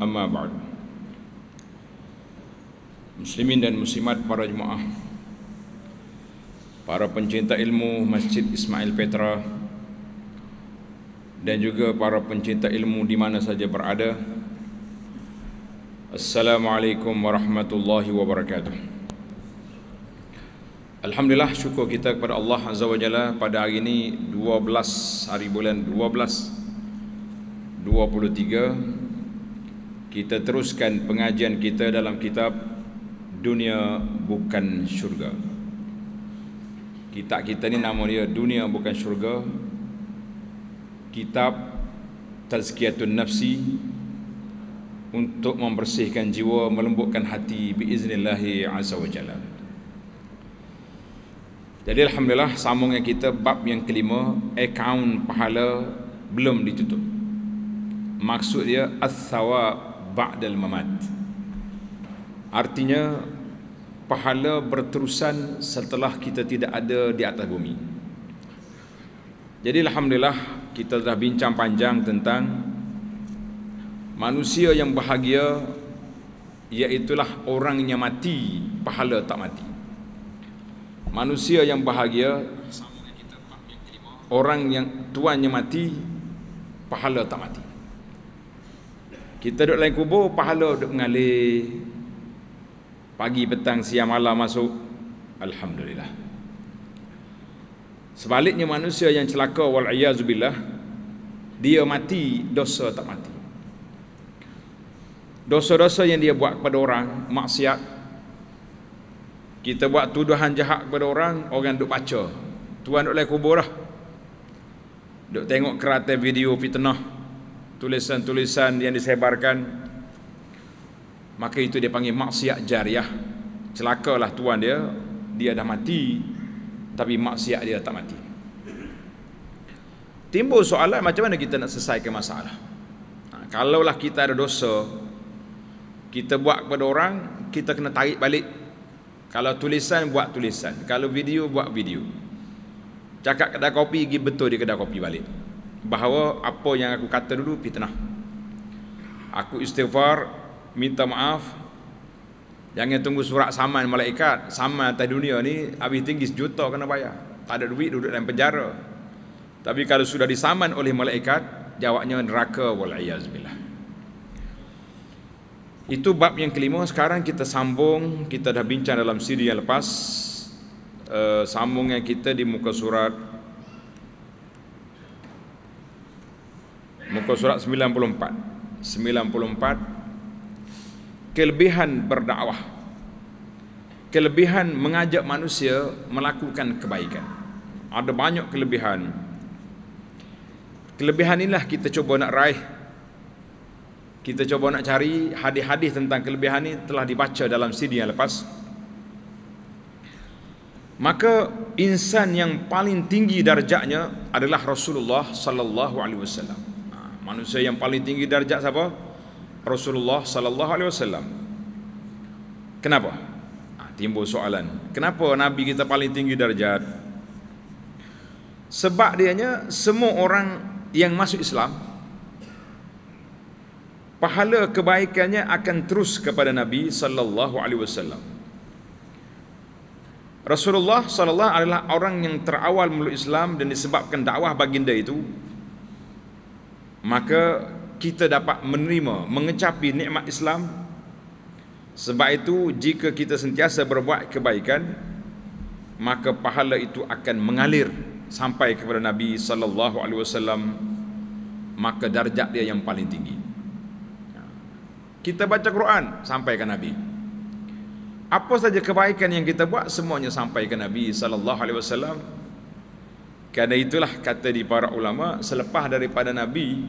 Amma ba'du. Muslimin dan muslimat para jemaah. Para pencinta ilmu Masjid Ismail Petra dan juga para pencinta ilmu di mana saja berada. Assalamualaikum warahmatullahi wabarakatuh. Alhamdulillah syukur kita kepada Allah Azza wa Jalla pada hari ini 12 hari bulan 12 23 kita teruskan pengajian kita dalam kitab Dunia Bukan Syurga. Kitab kita ni nama dia Dunia Bukan Syurga. Kitab Tazkiyatun Nafsi untuk membersihkan jiwa, melembutkan hati biiznillahi azza Jadi alhamdulillah sambungnya kita bab yang kelima akaun pahala belum ditutup. Maksud dia as-sawab ba'dal mamat. Artinya pahala berterusan setelah kita tidak ada di atas bumi. Jadi alhamdulillah kita dah bincang panjang tentang manusia yang bahagia iaitulah orang yang mati pahala tak mati. Manusia yang bahagia orang yang tuannya mati pahala tak mati. Kita duduk dalam kubur, pahala duduk mengalir. Pagi, petang, siang, malam masuk. Alhamdulillah. Sebaliknya manusia yang celaka, wal'iyazubillah, dia mati, dosa tak mati. Dosa-dosa yang dia buat kepada orang, maksiat. Kita buat tuduhan jahat kepada orang, orang duduk baca. Tuan duduk lain kubur lah. Duduk tengok kereta video Fitnah tulisan-tulisan yang disebarkan maka itu dia panggil maksiat jariah celakalah tuan dia dia dah mati tapi maksiat dia tak mati timbul soalan macam mana kita nak selesaikan masalah ha, lah kita ada dosa kita buat kepada orang kita kena tarik balik kalau tulisan buat tulisan kalau video buat video cakap kedai kopi pergi betul di kedai kopi balik bahawa apa yang aku kata dulu fitnah. Aku istighfar, minta maaf. Jangan tunggu surat saman malaikat. Saman atas dunia ni habis tinggi sejuta kena bayar. Tak ada duit duduk dalam penjara. Tapi kalau sudah disaman oleh malaikat, jawabnya neraka wal iazbillah. Itu bab yang kelima. Sekarang kita sambung, kita dah bincang dalam siri yang lepas. Uh, eh, sambungnya kita di muka surat Muka surat 94 94 Kelebihan berdakwah Kelebihan mengajak manusia melakukan kebaikan Ada banyak kelebihan Kelebihan inilah kita cuba nak raih kita cuba nak cari hadis-hadis tentang kelebihan ini telah dibaca dalam CD yang lepas. Maka insan yang paling tinggi darjatnya adalah Rasulullah sallallahu alaihi wasallam manusia yang paling tinggi darjat siapa? Rasulullah sallallahu alaihi wasallam. Kenapa? Ha, timbul soalan. Kenapa nabi kita paling tinggi darjat? Sebab dianya semua orang yang masuk Islam pahala kebaikannya akan terus kepada nabi sallallahu alaihi wasallam. Rasulullah sallallahu alaihi wasallam adalah orang yang terawal memeluk Islam dan disebabkan dakwah baginda itu maka kita dapat menerima mengecapi nikmat Islam sebab itu jika kita sentiasa berbuat kebaikan maka pahala itu akan mengalir sampai kepada Nabi sallallahu alaihi wasallam maka darjat dia yang paling tinggi kita baca Quran sampai ke Nabi apa saja kebaikan yang kita buat semuanya sampai ke Nabi sallallahu alaihi wasallam kerana itulah kata di para ulama selepas daripada Nabi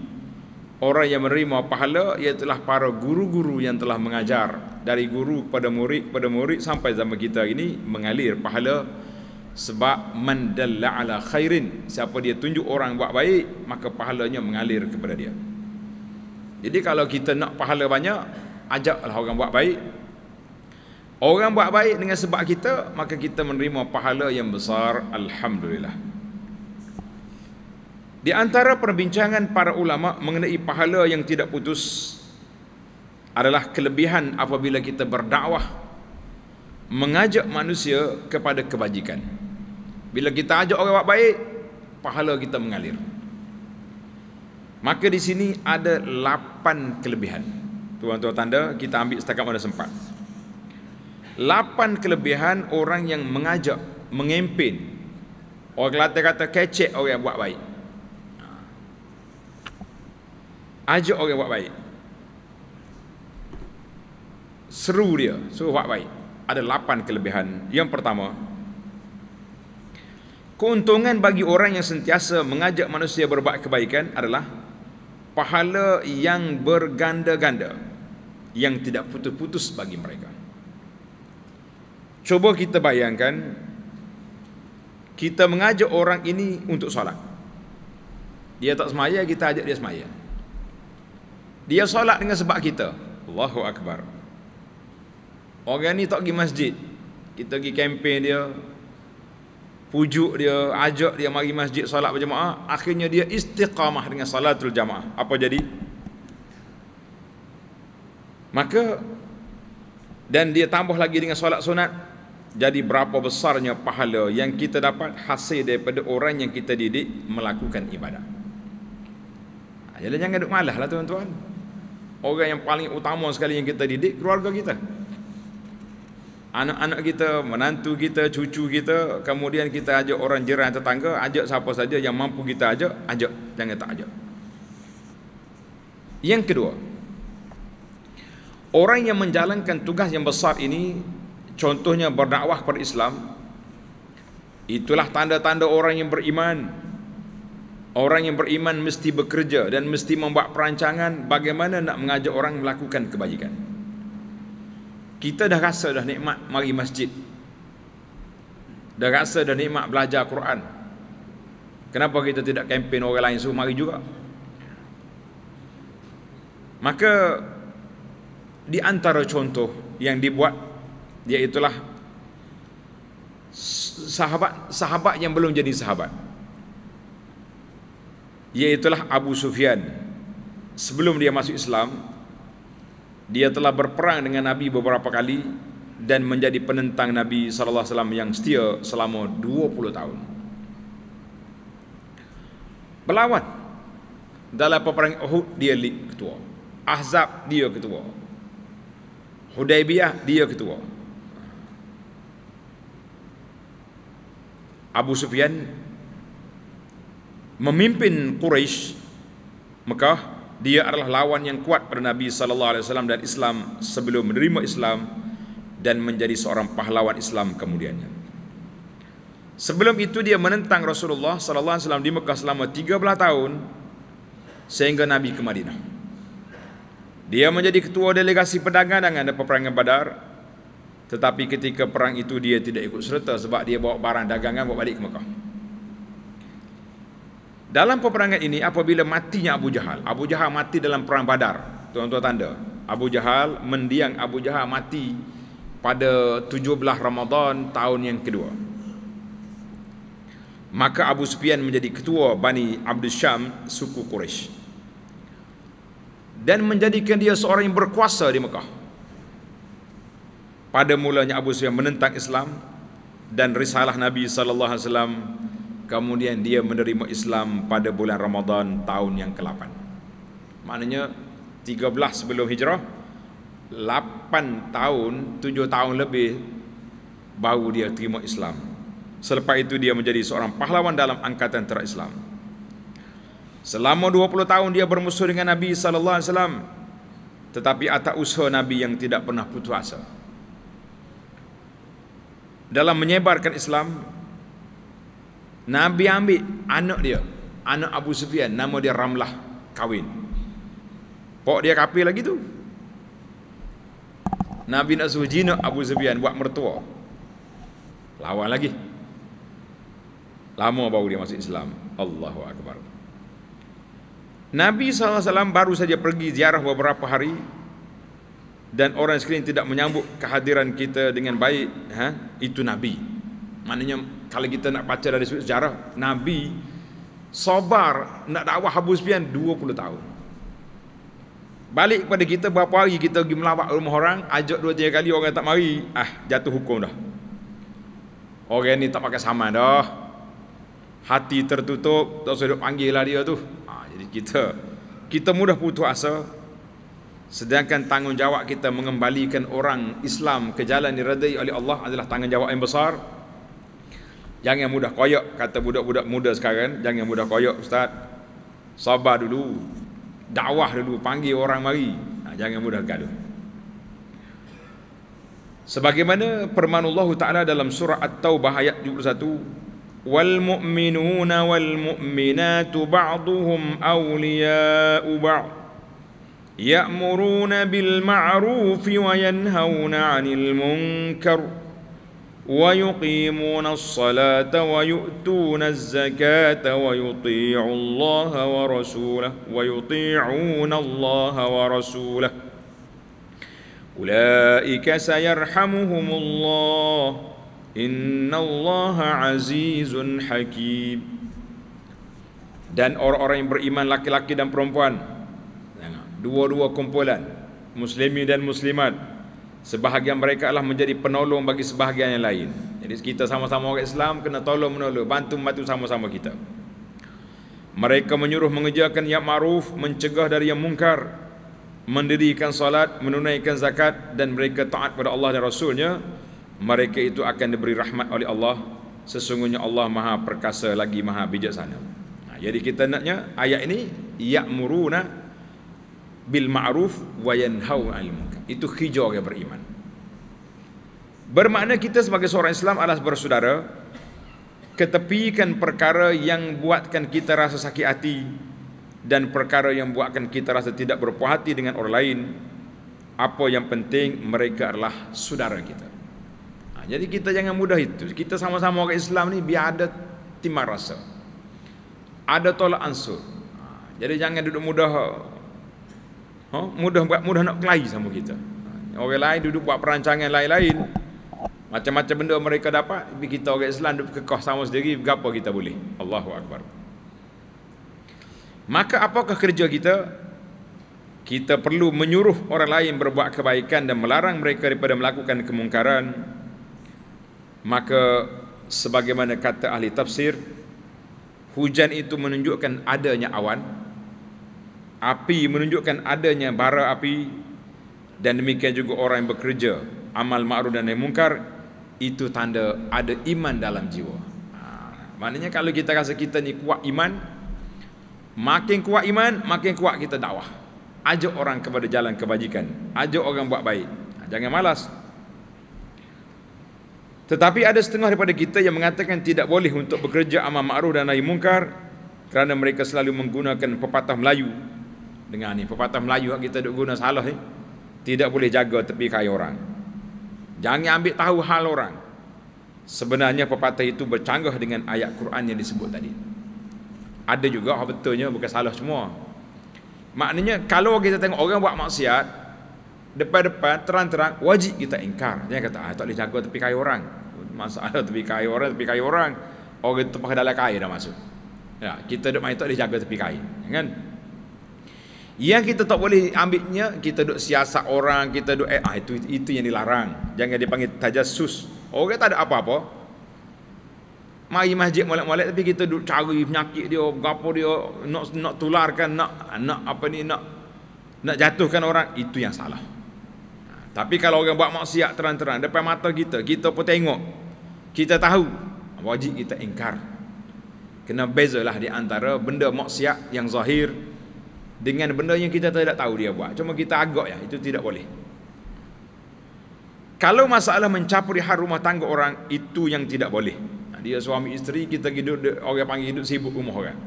orang yang menerima pahala iaitu para guru-guru yang telah mengajar dari guru kepada murid kepada murid sampai zaman kita ini mengalir pahala sebab man ala khairin siapa dia tunjuk orang buat baik maka pahalanya mengalir kepada dia jadi kalau kita nak pahala banyak ajaklah orang buat baik orang buat baik dengan sebab kita maka kita menerima pahala yang besar alhamdulillah di antara perbincangan para ulama mengenai pahala yang tidak putus adalah kelebihan apabila kita berdakwah mengajak manusia kepada kebajikan. Bila kita ajak orang buat baik, pahala kita mengalir. Maka di sini ada lapan kelebihan. Tuan-tuan tanda kita ambil setakat mana sempat. Lapan kelebihan orang yang mengajak, mengempen. Orang kata kata kecek orang yang buat baik. Ajak orang buat baik Seru dia Suruh buat baik Ada lapan kelebihan Yang pertama Keuntungan bagi orang yang sentiasa Mengajak manusia berbuat kebaikan adalah Pahala yang berganda-ganda Yang tidak putus-putus bagi mereka Cuba kita bayangkan Kita mengajak orang ini untuk solat Dia tak semaya, kita ajak dia semaya dia solat dengan sebab kita. Allahu Akbar. Orang ni tak pergi masjid. Kita pergi kempen dia. Pujuk dia, ajak dia mari masjid solat berjamaah. Akhirnya dia istiqamah dengan salatul jamaah. Apa jadi? Maka dan dia tambah lagi dengan solat sunat jadi berapa besarnya pahala yang kita dapat hasil daripada orang yang kita didik melakukan ibadah. Jadi jangan duduk malah lah tuan-tuan. Orang yang paling utama sekali yang kita didik keluarga kita. Anak-anak kita, menantu kita, cucu kita, kemudian kita ajak orang jiran tetangga, ajak siapa saja yang mampu kita ajak, ajak jangan tak ajak. Yang kedua, orang yang menjalankan tugas yang besar ini contohnya berdakwah kepada Islam itulah tanda-tanda orang yang beriman Orang yang beriman mesti bekerja dan mesti membuat perancangan bagaimana nak mengajak orang melakukan kebajikan. Kita dah rasa dah nikmat mari masjid. Dah rasa dah nikmat belajar Quran. Kenapa kita tidak kempen orang lain suruh mari juga? Maka di antara contoh yang dibuat iaitulah sahabat-sahabat yang belum jadi Sahabat. Iaitulah Abu Sufyan Sebelum dia masuk Islam Dia telah berperang dengan Nabi beberapa kali Dan menjadi penentang Nabi SAW yang setia selama 20 tahun Berlawan Dalam peperangan Uhud dia ketua Ahzab dia ketua Hudaybiyah dia ketua Abu Sufyan memimpin Quraisy Mekah dia adalah lawan yang kuat pada Nabi sallallahu alaihi wasallam dan Islam sebelum menerima Islam dan menjadi seorang pahlawan Islam kemudiannya. Sebelum itu dia menentang Rasulullah sallallahu alaihi wasallam di Mekah selama 13 tahun sehingga Nabi ke Madinah. Dia menjadi ketua delegasi perdagangan dengan peperangan Badar tetapi ketika perang itu dia tidak ikut serta sebab dia bawa barang dagangan bawa balik ke Mekah. Dalam peperangan ini apabila matinya Abu Jahal, Abu Jahal mati dalam perang Badar. Tuan-tuan tanda. Abu Jahal mendiang Abu Jahal mati pada 17 Ramadan tahun yang kedua. Maka Abu Sufyan menjadi ketua Bani Abdul Syam suku Quraisy dan menjadikan dia seorang yang berkuasa di Mekah. Pada mulanya Abu Sufyan menentang Islam dan risalah Nabi sallallahu alaihi wasallam kemudian dia menerima Islam pada bulan Ramadan tahun yang ke-8. Maknanya 13 sebelum hijrah 8 tahun, 7 tahun lebih baru dia terima Islam. Selepas itu dia menjadi seorang pahlawan dalam angkatan terak Islam. Selama 20 tahun dia bermusuh dengan Nabi sallallahu alaihi wasallam tetapi atas usaha Nabi yang tidak pernah putus asa. Dalam menyebarkan Islam, Nabi ambil anak dia Anak Abu Sufyan Nama dia Ramlah Kawin Pok dia kapil lagi tu Nabi nak suruh jinak Abu Sufyan Buat mertua Lawan lagi Lama baru dia masuk Islam Allahu Akbar Nabi SAW baru saja pergi ziarah beberapa hari dan orang sekalian tidak menyambut kehadiran kita dengan baik ha? itu Nabi maknanya kalau kita nak baca dari sejarah Nabi Sobar nak dakwah Abu Sufyan 20 tahun balik kepada kita berapa hari kita pergi melawat rumah orang ajak 2 3 kali orang tak mari ah jatuh hukum dah orang ni tak pakai saman dah hati tertutup tak sedap panggil lah dia tu ha, jadi kita kita mudah putus asa sedangkan tanggungjawab kita mengembalikan orang Islam ke jalan diredai oleh Allah adalah tanggungjawab yang besar Jangan mudah koyok kata budak-budak muda sekarang, jangan mudah koyok ustaz. Sabar dulu. Dakwah dulu, panggil orang mari. Ha, jangan mudah gaduh. Sebagaimana firman Allah Taala dalam surah At-Taubah ayat 71, "Wal mu'minuna wal mu'minatu ba'dhum awliya'u ba'd." Ya'muruna bil ma'ruf wa yanhauna 'anil munkar. ويقيمون الصلاة ويؤتون الزكاة ويطيع الله ورسوله ويطيعون الله ورسوله أولئك سيرحمهم الله إن الله عزيز حكيم dan orang-orang yang beriman laki-laki dan perempuan dua-dua kumpulan muslimin dan muslimat Sebahagian mereka adalah menjadi penolong bagi sebahagian yang lain. Jadi kita sama-sama orang Islam kena tolong menolong, bantu membantu sama-sama kita. Mereka menyuruh mengejarkan yang ma'ruf, mencegah dari yang mungkar, mendirikan salat, menunaikan zakat dan mereka taat kepada Allah dan Rasulnya. Mereka itu akan diberi rahmat oleh Allah. Sesungguhnya Allah Maha Perkasa lagi Maha Bijaksana. Ha, jadi kita naknya ayat ini ya'muruna bil ma'ruf wa yanhau 'anil munkar. Itu hijau orang beriman. Bermakna kita sebagai seorang Islam adalah bersaudara ketepikan perkara yang buatkan kita rasa sakit hati dan perkara yang buatkan kita rasa tidak berpuas hati dengan orang lain. Apa yang penting mereka adalah saudara kita. Ha, jadi kita jangan mudah itu. Kita sama-sama orang Islam ni biar ada timar rasa. Ada tolak ansur. Ha, jadi jangan duduk mudah Ha? Mudah buat mudah nak kelahi sama kita. Orang lain duduk buat perancangan lain-lain. Macam-macam benda mereka dapat, tapi kita orang Islam duduk kekah sama sendiri, berapa kita boleh? Allahu Akbar. Maka apakah kerja kita? Kita perlu menyuruh orang lain berbuat kebaikan dan melarang mereka daripada melakukan kemungkaran. Maka sebagaimana kata ahli tafsir, hujan itu menunjukkan adanya awan api menunjukkan adanya bara api dan demikian juga orang yang bekerja amal ma'ruf dan nahi mungkar itu tanda ada iman dalam jiwa. Ha, maknanya kalau kita rasa kita ni kuat iman, makin kuat iman, makin kuat kita dakwah. Ajak orang kepada jalan kebajikan, ajak orang buat baik. Ha, jangan malas. Tetapi ada setengah daripada kita yang mengatakan tidak boleh untuk bekerja amal ma'ruf dan nahi mungkar kerana mereka selalu menggunakan pepatah Melayu Dengar ni, pepatah Melayu yang kita duk guna salah ni. Tidak boleh jaga tepi kaya orang. Jangan ambil tahu hal orang. Sebenarnya pepatah itu bercanggah dengan ayat Quran yang disebut tadi. Ada juga oh betulnya bukan salah semua. Maknanya kalau kita tengok orang buat maksiat, depan-depan terang-terang wajib kita ingkar. Dia kata, ah, tak boleh jaga tepi kaya orang. Masalah tepi kaya orang, tepi kaya orang. Orang itu pakai dalam kaya dah masuk. Ya, kita duk main tak boleh tepi kaya. Kan? Yang kita tak boleh ambilnya kita duk siasat orang, kita duk eh, ah itu itu yang dilarang. Jangan dipanggil tajassus. Orang tak ada apa-apa. Mari masjid molek-molek tapi kita duk cari penyakit dia, gapo dia, nak nak tularkan, nak nak apa ni nak nak jatuhkan orang, itu yang salah. Tapi kalau orang buat maksiat terang-terang depan mata kita, kita pun tengok. Kita tahu wajib kita ingkar. Kena bezalah di antara benda maksiat yang zahir dengan benda yang kita tidak tahu dia buat. Cuma kita agak ya, itu tidak boleh. Kalau masalah mencapuri hal rumah tangga orang itu yang tidak boleh. Ha, dia suami isteri kita hidup orang panggil hidup sibuk rumah orang.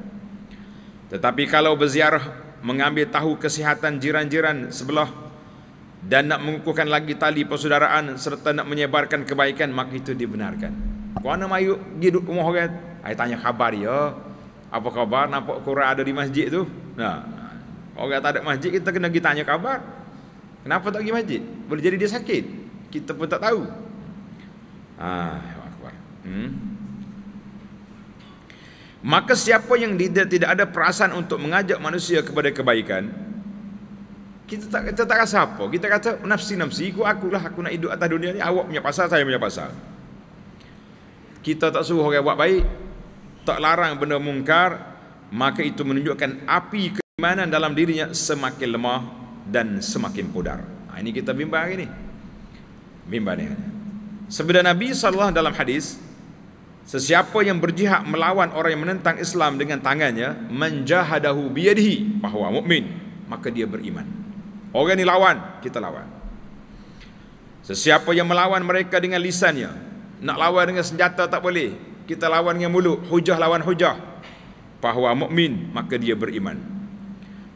Tetapi kalau berziarah mengambil tahu kesihatan jiran-jiran sebelah dan nak mengukuhkan lagi tali persaudaraan serta nak menyebarkan kebaikan maka itu dibenarkan. Kuana mayu hidup rumah orang? Ai tanya khabar ya. Apa khabar? Nampak kurang ada di masjid tu. Nah. Orang tak ada masjid kita kena pergi tanya khabar. Kenapa tak pergi masjid? Boleh jadi dia sakit. Kita pun tak tahu. Ah, ya akbar. Hmm. Maka siapa yang tidak tidak ada perasaan untuk mengajak manusia kepada kebaikan, kita tak kita tak rasa apa. Kita kata nafsi nafsi aku akulah aku nak hidup atas dunia ni awak punya pasal saya punya pasal. Kita tak suruh orang buat baik, tak larang benda mungkar, maka itu menunjukkan api ke- keimanan dalam dirinya semakin lemah dan semakin pudar. Nah, ha, ini kita bimbang hari ini. Bimbang ini. Sebeda Nabi SAW dalam hadis, sesiapa yang berjihad melawan orang yang menentang Islam dengan tangannya, menjahadahu biyadihi bahawa mukmin maka dia beriman. Orang ini lawan, kita lawan. Sesiapa yang melawan mereka dengan lisannya, nak lawan dengan senjata tak boleh. Kita lawan dengan mulut, hujah lawan hujah. Bahawa mukmin maka dia beriman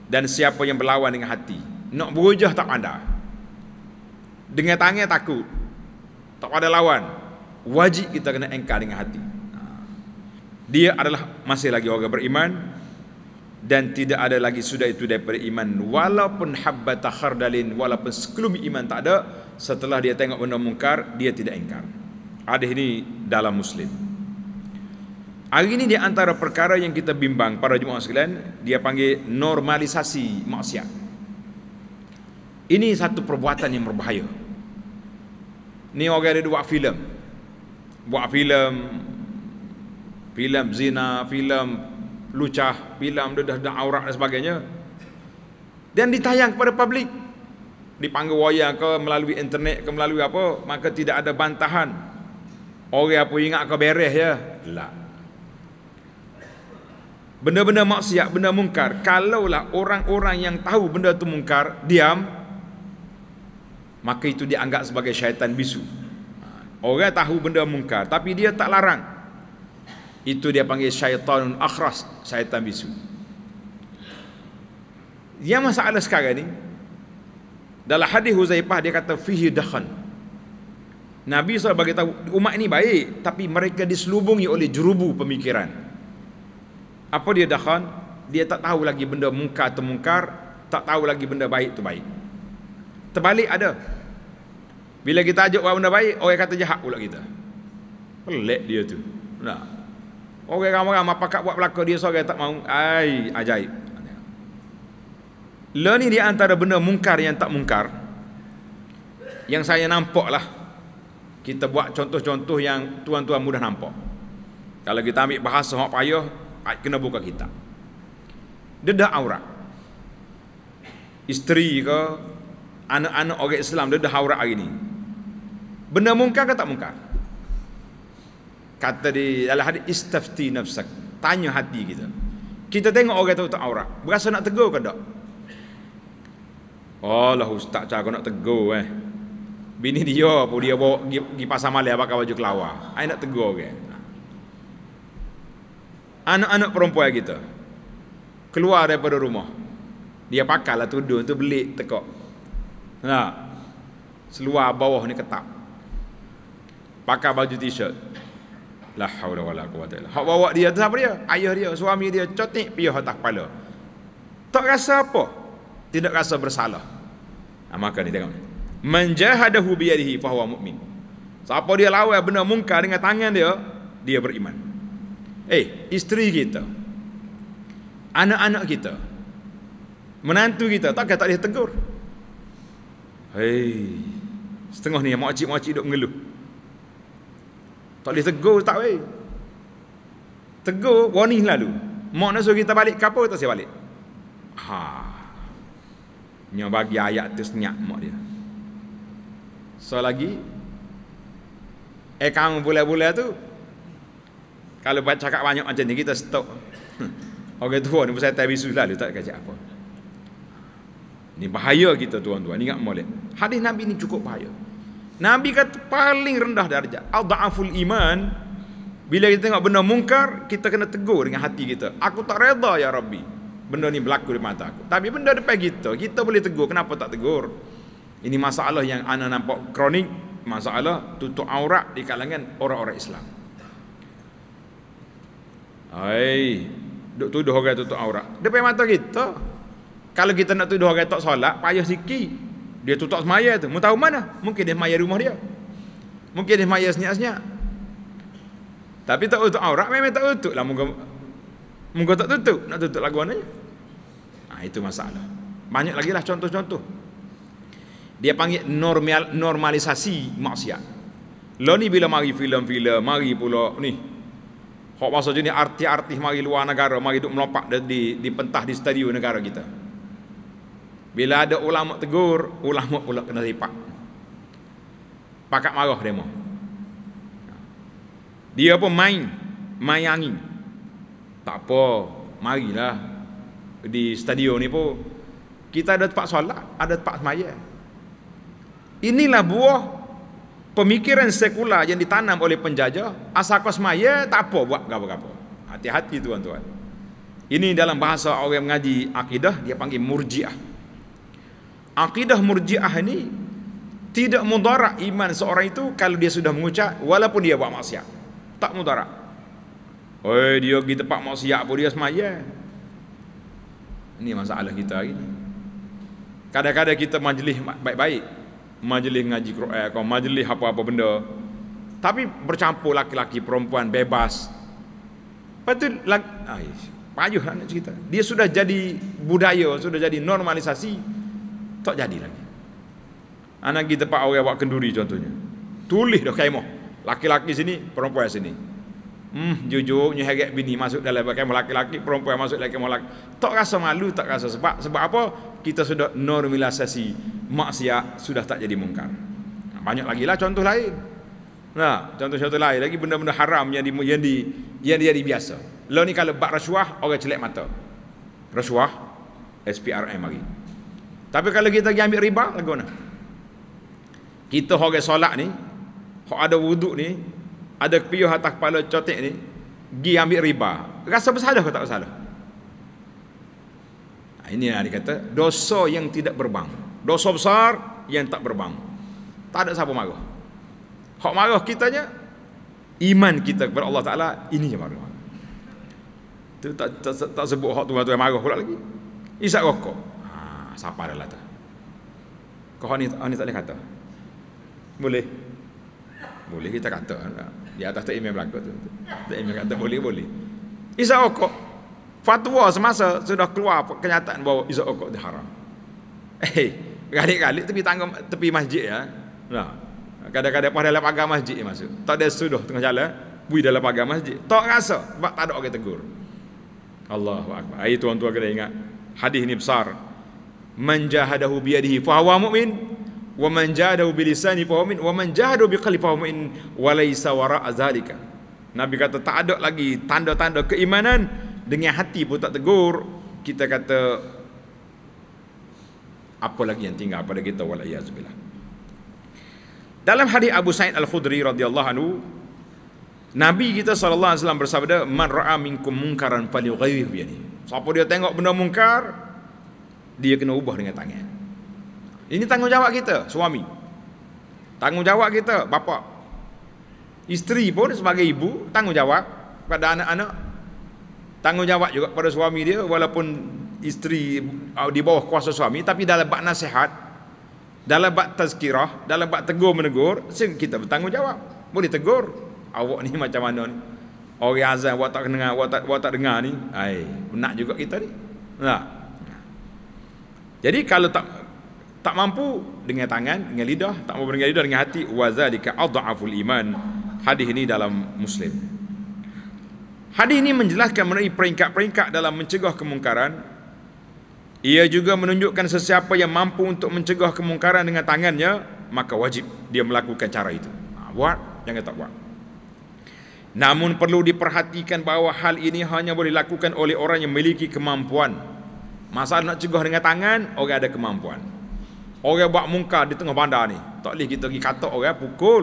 dan siapa yang berlawan dengan hati nak berujah tak ada dengan tangan takut tak ada lawan wajib kita kena engkar dengan hati ha. dia adalah masih lagi orang beriman dan tidak ada lagi sudah itu daripada iman walaupun habbata takhardalin, walaupun sekelum iman tak ada setelah dia tengok benda mungkar dia tidak engkar ada ini dalam muslim Hari ini di antara perkara yang kita bimbang para jemaah sekalian, dia panggil normalisasi maksiat. Ini satu perbuatan yang berbahaya. Ni orang ada buat filem. Buat filem filem zina, filem lucah, filem dedah dan aurat dan sebagainya. Dan ditayang kepada publik. Dipanggil wayang ke melalui internet ke melalui apa, maka tidak ada bantahan. Orang apa ingat ke beres ya? Lah benda-benda maksiat, benda mungkar, kalaulah orang-orang yang tahu benda itu mungkar, diam, maka itu dianggap sebagai syaitan bisu. Ha, orang tahu benda mungkar, tapi dia tak larang. Itu dia panggil syaitan akhras, syaitan bisu. Yang masalah sekarang ni, dalam hadis Huzaifah dia kata fihi dakhan. Nabi SAW beritahu umat ini baik tapi mereka diselubungi oleh jerubu pemikiran apa dia dakhan dia tak tahu lagi benda mungkar atau mungkar tak tahu lagi benda baik tu baik terbalik ada bila kita ajak orang benda baik orang kata jahat pula kita pelik dia tu nah orang ramai-ramai apa kak buat belaka dia seorang tak mau ai ajaib Lain dia antara benda mungkar yang tak mungkar yang saya nampak lah kita buat contoh-contoh yang tuan-tuan mudah nampak kalau kita ambil bahasa orang payah kena buka kitab dedah aurat isteri ke anak-anak orang Islam dedah aurat hari ni benda mungkar ke tak mungkar kata di dalam hadis istafti nafsak tanya hati kita kita tengok orang tu tak aurat berasa nak tegur ke tak Allah ustaz cara nak tegur eh bini dia pun dia bawa pergi pasar malam pakai baju kelawar saya nak tegur ke okay? anak-anak perempuan kita keluar daripada rumah dia pakai lah tudung tu belik tekok, nah seluar bawah ni ketat pakai baju t-shirt la haula wala quwata illa hak bawa dia tu siapa dia ayah dia suami dia cotik piah atas kepala tak rasa apa tidak rasa bersalah nah, ha, maka ni tengok man jahadahu bi yadihi fahuwa mukmin siapa dia lawan benda mungkar dengan tangan dia dia beriman Eh, isteri kita Anak-anak kita Menantu kita Takkan tak boleh tegur Hei Setengah ni makcik-makcik duduk mengeluh Tak boleh tegur tak wey Tegur warning lalu Mak nak suruh kita balik ke apa tak saya balik Ha Ni bagi ayat tu senyap mak dia So lagi Eh kamu boleh-boleh tu kalau buat cakap banyak macam ni kita stop. Hmm. Orang tua ni pasal tabi susah lah tak kerja apa. Ini bahaya kita tuan-tuan. Ni ingat boleh. Hadis Nabi ni cukup bahaya. Nabi kata paling rendah darjat. Al-da'aful iman. Bila kita tengok benda mungkar, kita kena tegur dengan hati kita. Aku tak reda ya Rabbi. Benda ni berlaku di mata aku. Tapi benda depan kita, kita boleh tegur. Kenapa tak tegur? Ini masalah yang anda nampak kronik. Masalah tutup aurat di kalangan orang-orang Islam. Hai, duk tuduh orang tutup aurat. Depan mata kita. Kalau kita nak tuduh orang tak solat, payah sikit. Dia tutup semaya tu. Mau tahu mana? Mungkin dia semaya rumah dia. Mungkin dia semaya senyap-senyap. Tapi tak tutup aurat, memang tak tutup lah. Muka, muka tak tutup. Nak tutup lagu mana? Nah, ha, itu masalah. Banyak lagi lah contoh-contoh. Dia panggil normal, normalisasi maksiat. Lo ni bila mari filem-filem, mari pula ni Hak masa jenis arti-arti mari luar negara, mari duduk melompat di, di, di pentah di stadium negara kita. Bila ada ulama tegur, ulama pula kena lipat. Pakat marah demo. Dia pun main, main angin. Tak apa, marilah di stadium ni pun kita ada tempat solat, ada tempat semayan. Inilah buah pemikiran sekular yang ditanam oleh penjajah asal kosmaya tak apa buat gapo-gapo hati-hati tuan-tuan ini dalam bahasa orang yang mengaji akidah dia panggil murjiah akidah murjiah ini tidak mudarat iman seorang itu kalau dia sudah mengucap walaupun dia buat maksiat tak mudarat oi dia gitu pak maksiat pun dia semaya ini masalah kita hari ini kadang-kadang kita majlis baik-baik majlis ngaji Quran kau majlis apa-apa benda tapi bercampur laki-laki perempuan bebas lepas tu lag ais ah, payuh lah nak cerita dia sudah jadi budaya sudah jadi normalisasi tak jadi lagi anak kita pak orang buat kenduri contohnya tulis dah kaimah laki-laki sini perempuan sini hmm jujur nyu bini masuk dalam kaimah laki-laki perempuan masuk dalam kaimah tak rasa malu tak rasa sebab sebab apa kita sudah normalisasi maksiat sudah tak jadi mungkar. Banyak lagi lah contoh lain. Nah, contoh-contoh lain lagi benda-benda haram yang di yang di yang jadi biasa. Lo ni kalau bak rasuah orang celak mata. Rasuah SPRM lagi. Tapi kalau kita pergi ambil riba lagu mana? Kita orang solat ni, hok ada wuduk ni, ada piyuh atas kepala cotek ni, gi ambil riba. Rasa bersalah ke tak bersalah? Ah, ini ada lah kata dosa yang tidak berbang. Dosa besar yang tak berbang. Tak ada siapa marah. Hak marah kitanya iman kita kepada Allah Taala ini yang marah. Tu tak, tak, tak sebut hak Tuhan tu yang marah pula lagi. Isak rokok. Ha, siapa adalah tu? Kau ni, ah, ni tak boleh kata. Boleh. Boleh kita kata. Di atas tak imam berlaku tu. Tak imam kata boleh, boleh. Isak rokok fatwa semasa sudah keluar kenyataan bahawa izak rokok itu haram. Eh, kali-kali tepi tanggung tepi masjid ya. Nah. Kadang-kadang pada dalam agama masjid masuk. Tak ada sudah tengah jalan, bui dalam agama masjid. Tak rasa sebab tak ada orang tegur. Allahu akbar. Ai tuan-tuan kena ingat hadis ini besar. Man jahadahu bi yadihi fa huwa mu'min wa man jahadahu bi lisani fa huwa mu'min wa man jahadahu bi qalbi fa huwa mu'min wa laisa wara'a dzalika. Nabi kata tak ada lagi tanda-tanda keimanan dengan hati pun tak tegur kita kata apa lagi yang tinggal pada kita wal iazbillah dalam hadis Abu Sa'id Al-Khudri radhiyallahu anhu Nabi kita sallallahu alaihi wasallam bersabda man ra'a minkum munkaran falyughayyir bi Siapa dia tengok benda mungkar dia kena ubah dengan tangan. Ini tanggungjawab kita suami. Tanggungjawab kita bapa. Isteri pun sebagai ibu tanggungjawab pada anak-anak tanggungjawab juga kepada suami dia walaupun isteri di bawah kuasa suami tapi dalam bak nasihat dalam bak tazkirah dalam bak tegur menegur kita bertanggungjawab boleh tegur awak ni macam mana ni orang azan awak tak dengar awak tak, awak tak dengar ni ai nak juga kita ni nah ha. jadi kalau tak tak mampu dengan tangan dengan lidah tak mampu dengan lidah dengan hati wazalika adhaful iman hadis ini dalam muslim Hadis ini menjelaskan mengenai peringkat-peringkat dalam mencegah kemungkaran. Ia juga menunjukkan sesiapa yang mampu untuk mencegah kemungkaran dengan tangannya, maka wajib dia melakukan cara itu. Ha, buat, jangan tak buat. Namun perlu diperhatikan bahawa hal ini hanya boleh dilakukan oleh orang yang memiliki kemampuan. Masalah nak cegah dengan tangan, orang ada kemampuan. Orang buat mungkar di tengah bandar ni, tak boleh kita pergi katok orang, pukul.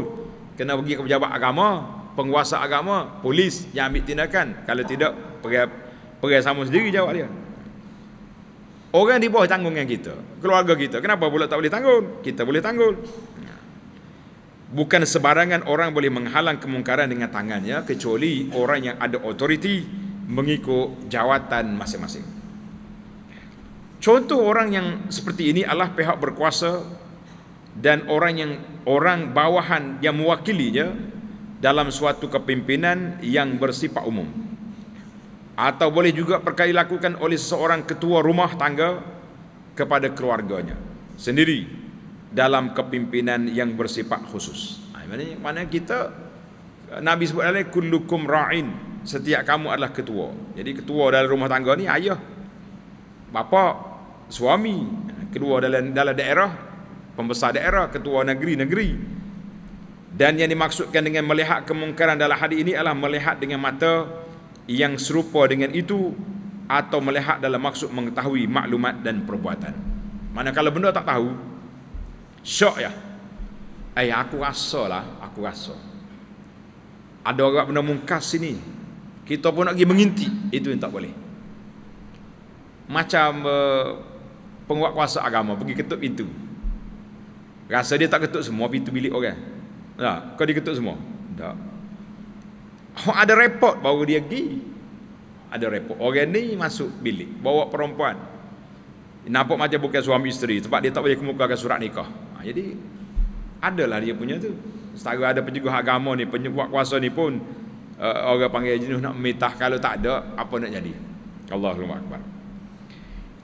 Kena pergi ke pejabat agama, penguasa agama, polis yang ambil tindakan. Kalau tidak, perai, perai sama sendiri jawab dia. Orang di bawah tanggung dengan kita. Keluarga kita. Kenapa pula tak boleh tanggung? Kita boleh tanggung. Bukan sebarangan orang boleh menghalang kemungkaran dengan tangannya kecuali orang yang ada otoriti mengikut jawatan masing-masing. Contoh orang yang seperti ini adalah pihak berkuasa dan orang yang orang bawahan yang mewakilinya dalam suatu kepimpinan yang bersifat umum atau boleh juga perkara dilakukan oleh seorang ketua rumah tangga kepada keluarganya sendiri dalam kepimpinan yang bersifat khusus. Ha, Maknanya, mana kita Nabi sebut dalam kullukum ra'in setiap kamu adalah ketua. Jadi ketua dalam rumah tangga ni ayah, bapa, suami, ketua dalam dalam daerah, pembesar daerah, ketua negeri-negeri. negeri negeri dan yang dimaksudkan dengan melihat kemungkaran dalam hadis ini adalah melihat dengan mata yang serupa dengan itu atau melihat dalam maksud mengetahui maklumat dan perbuatan. Mana kalau benda tak tahu, syok ya. Eh aku rasa aku rasa. Ada orang benda mungkas sini. Kita pun nak pergi mengintip, itu yang tak boleh. Macam uh, penguat kuasa agama pergi ketuk pintu. Rasa dia tak ketuk semua pintu bilik orang. Nah, Kau diketuk semua? Tak. Oh, ada repot baru dia pergi. Ada repot. Orang ni masuk bilik. Bawa perempuan. Nampak macam bukan suami isteri. Sebab dia tak boleh kemukakan surat nikah. Ha, jadi, adalah dia punya tu. Setara ada penjuguh agama ni, penjuguh kuasa ni pun, uh, orang panggil jenuh nak mitah Kalau tak ada, apa nak jadi? Allahu Akbar.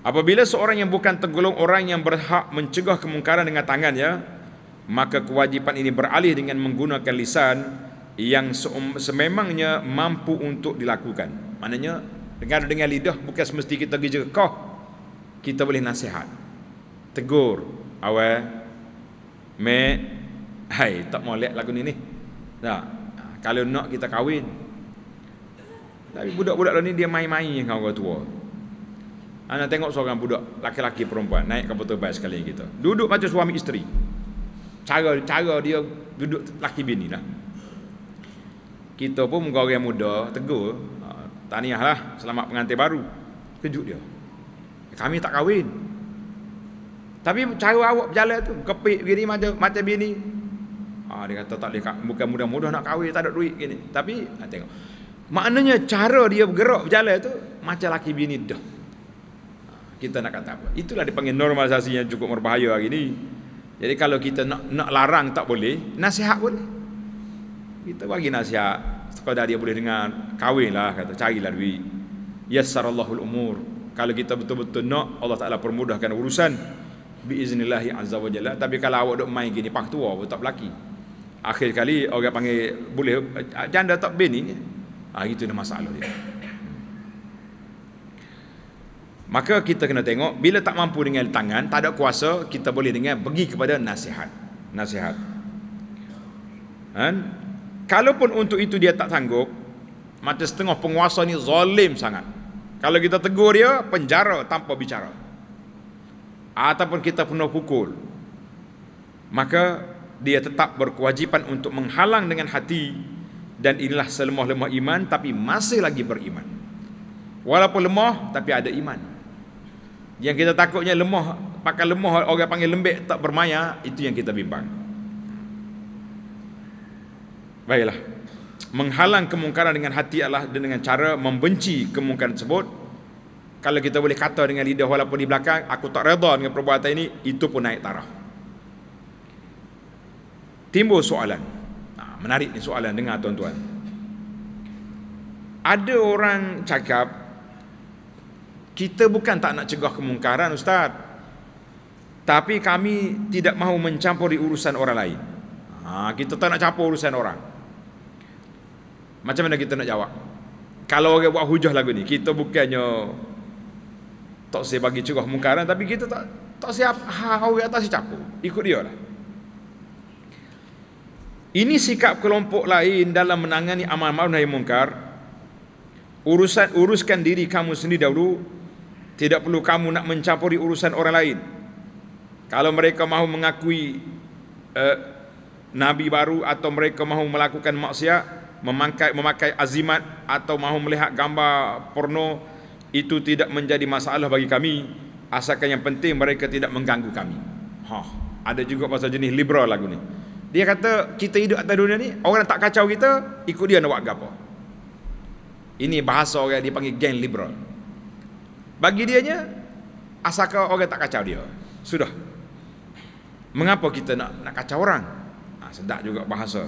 Apabila seorang yang bukan tergolong orang yang berhak mencegah kemungkaran dengan tangannya, maka kewajipan ini beralih dengan menggunakan lisan yang sememangnya mampu untuk dilakukan. Maknanya dengan dengan lidah bukan semesti kita gerja kau, Kita boleh nasihat. Tegur awal me hai tak mau lihat lagu ni ni. Tak. Kalau nak kita kahwin. Tapi budak-budak ni dia main-main dengan orang tua. Anda tengok seorang budak laki-laki perempuan naik kapal terbang sekali kita. Duduk macam suami isteri cara cara dia duduk laki bini lah kita pun muka orang muda tegur ha, Taniah lah selamat pengantin baru kejut dia kami tak kahwin tapi cara awak berjalan tu kepik begini macam macam bini ah dia kata tak boleh bukan muda-muda nak kahwin tak ada duit gini tapi ah, tengok maknanya cara dia bergerak berjalan tu macam laki bini dah kita nak kata apa itulah dipanggil normalisasi yang cukup berbahaya hari ni. Jadi kalau kita nak, nak larang tak boleh, nasihat pun Kita bagi nasihat, sekadar dia boleh dengar, kahwinlah, kata, carilah duit. Yassarallahul umur. Kalau kita betul-betul nak, Allah Ta'ala permudahkan urusan. bi Biiznillahi azza wajalla Tapi kalau awak duk main gini, pak tua pun tak berlaki. Akhir kali orang panggil, boleh, janda tak bini. Ha, ah, itu dia masalah dia. Maka kita kena tengok bila tak mampu dengan tangan, tak ada kuasa, kita boleh dengan pergi kepada nasihat. Nasihat. Kan? Kalaupun untuk itu dia tak sanggup, mata setengah penguasa ni zalim sangat. Kalau kita tegur dia, penjara tanpa bicara. Ataupun kita penuh pukul. Maka dia tetap berkewajipan untuk menghalang dengan hati dan inilah selemah lemah iman tapi masih lagi beriman. Walaupun lemah tapi ada iman. Yang kita takutnya lemah, pakai lemah orang panggil lembek tak bermaya, itu yang kita bimbang. Baiklah. Menghalang kemungkaran dengan hati Allah dengan cara membenci kemungkaran tersebut. Kalau kita boleh kata dengan lidah walaupun di belakang, aku tak reda dengan perbuatan ini, itu pun naik taraf. Timbul soalan. Ha, menarik ni soalan, dengar tuan-tuan. Ada orang cakap, kita bukan tak nak cegah kemungkaran ustaz. Tapi kami tidak mahu mencampuri urusan orang lain. Ha, kita tak nak campur urusan orang. Macam mana kita nak jawab? Kalau orang buat hujah lagu ni, kita bukannya tak saya bagi cegah kemungkaran tapi kita tak tak siap ha orang atas campur. Ikut dia lah. Ini sikap kelompok lain dalam menangani amal ma'ruf nahi mungkar. Urusan uruskan diri kamu sendiri dahulu tidak perlu kamu nak mencampuri urusan orang lain kalau mereka mahu mengakui uh, nabi baru atau mereka mahu melakukan maksiat memakai memakai azimat atau mahu melihat gambar porno itu tidak menjadi masalah bagi kami asalkan yang penting mereka tidak mengganggu kami ha ada juga pasal jenis liberal lagu ni dia kata kita hidup atas dunia ni orang tak kacau kita ikut dia nak buat apa ini bahasa orang dipanggil geng liberal bagi dia dianya asalkan orang tak kacau dia. Sudah. Mengapa kita nak nak kacau orang? Ha, sedap juga bahasa.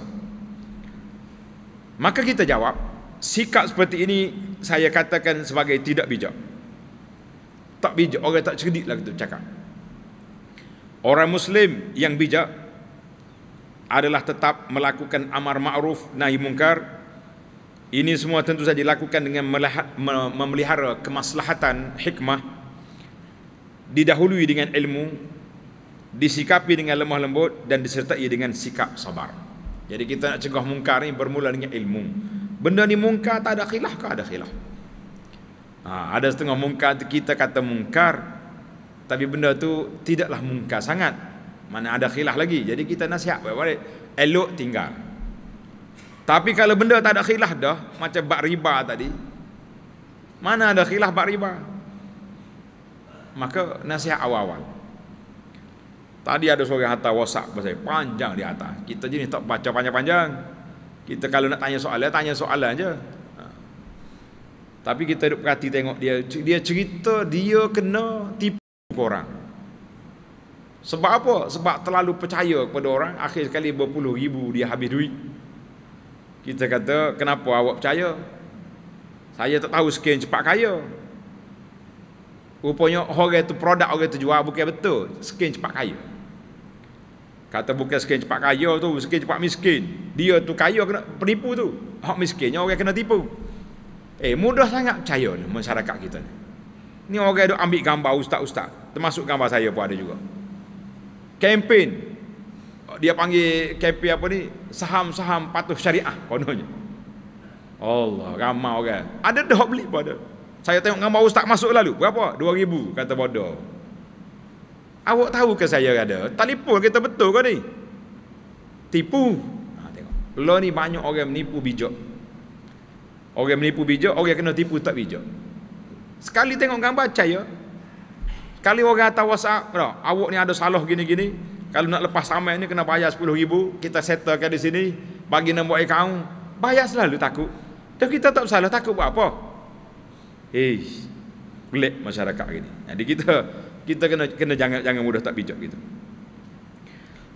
Maka kita jawab, sikap seperti ini saya katakan sebagai tidak bijak. Tak bijak, orang tak cerdik lah kita cakap. Orang Muslim yang bijak adalah tetap melakukan amar ma'ruf nahi mungkar ini semua tentu saja dilakukan dengan memelihara kemaslahatan hikmah didahului dengan ilmu disikapi dengan lemah lembut dan disertai dengan sikap sabar. Jadi kita nak cegah mungkar ni bermula dengan ilmu. Benda ni mungkar tak ada khilaf ke ada khilaf? Ha, ada setengah mungkar kita kata mungkar tapi benda tu tidaklah mungkar sangat. Mana ada khilaf lagi. Jadi kita nasihat baik-baik. Elok tinggal. Tapi kalau benda tak ada khilaf dah, macam bak riba tadi. Mana ada khilaf bak riba? Maka nasihat awal-awal. Tadi ada seorang hantar WhatsApp pasal panjang di atas. Kita jenis tak baca panjang-panjang. Kita kalau nak tanya soalan, tanya soalan aja ha. Tapi kita duduk perhati tengok dia. Dia cerita dia kena tipu orang. Sebab apa? Sebab terlalu percaya kepada orang. Akhir sekali berpuluh ribu dia habis duit. Kita kata kenapa awak percaya? Saya tak tahu sekian cepat kaya. Rupanya orang itu produk orang itu jual bukan betul. Sekian cepat kaya. Kata bukan sekian cepat kaya tu, sekian cepat miskin. Dia tu kaya kena penipu tu. Hak miskinnya orang kena tipu. Eh mudah sangat percaya ni masyarakat kita ni. Ni orang duk ambil gambar ustaz-ustaz. Termasuk gambar saya pun ada juga. Kempen dia panggil KP apa ni saham-saham patuh syariah kononnya Allah ramai orang ada dah beli pada saya tengok gambar tak masuk lalu berapa 2000 kata bodoh awak tahu ke saya ada telefon kita betul ke ni tipu ha, tengok lo ni banyak orang menipu bijak orang menipu bijak orang kena tipu tak bijak sekali tengok gambar percaya sekali orang atas whatsapp awak ni ada salah gini-gini kalau nak lepas sama ini kena bayar sepuluh ribu Kita settlekan di sini Bagi nombor account Bayar selalu takut Tapi kita tak salah takut buat apa Hei, Pelik masyarakat ini Jadi kita Kita kena kena jangan jangan mudah tak bijak gitu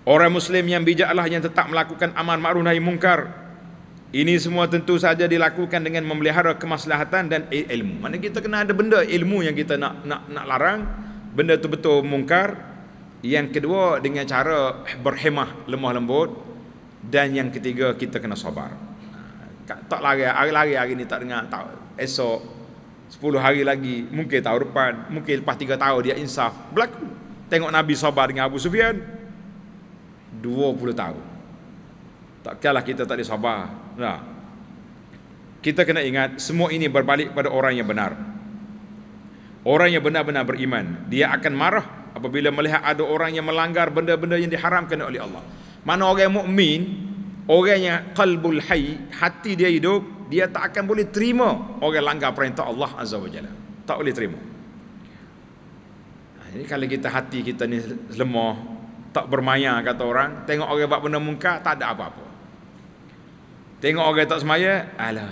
Orang Muslim yang bijaklah yang tetap melakukan aman ma'ruf nahi mungkar. Ini semua tentu saja dilakukan dengan memelihara kemaslahatan dan ilmu. Mana kita kena ada benda ilmu yang kita nak nak nak larang, benda tu betul mungkar, yang kedua dengan cara berhemah lemah lembut dan yang ketiga kita kena sabar. Ha, tak lari hari-hari hari ni tak dengar tak esok 10 hari lagi mungkin tahun depan mungkin lepas 3 tahun dia insaf berlaku tengok Nabi sabar dengan Abu Sufyan 20 tahun tak kalah kita tak disabar nah. kita kena ingat semua ini berbalik pada orang yang benar orang yang benar-benar beriman dia akan marah apabila melihat ada orang yang melanggar benda-benda yang diharamkan oleh Allah. Mana orang yang mukmin, orang yang qalbul hayy, hati dia hidup, dia tak akan boleh terima orang langgar perintah Allah Azza wa Jalla. Tak boleh terima. Jadi ha, kalau kita hati kita ni lemah, tak bermaya kata orang, tengok orang buat benda mungkar tak ada apa-apa. Tengok orang tak semaya, alah,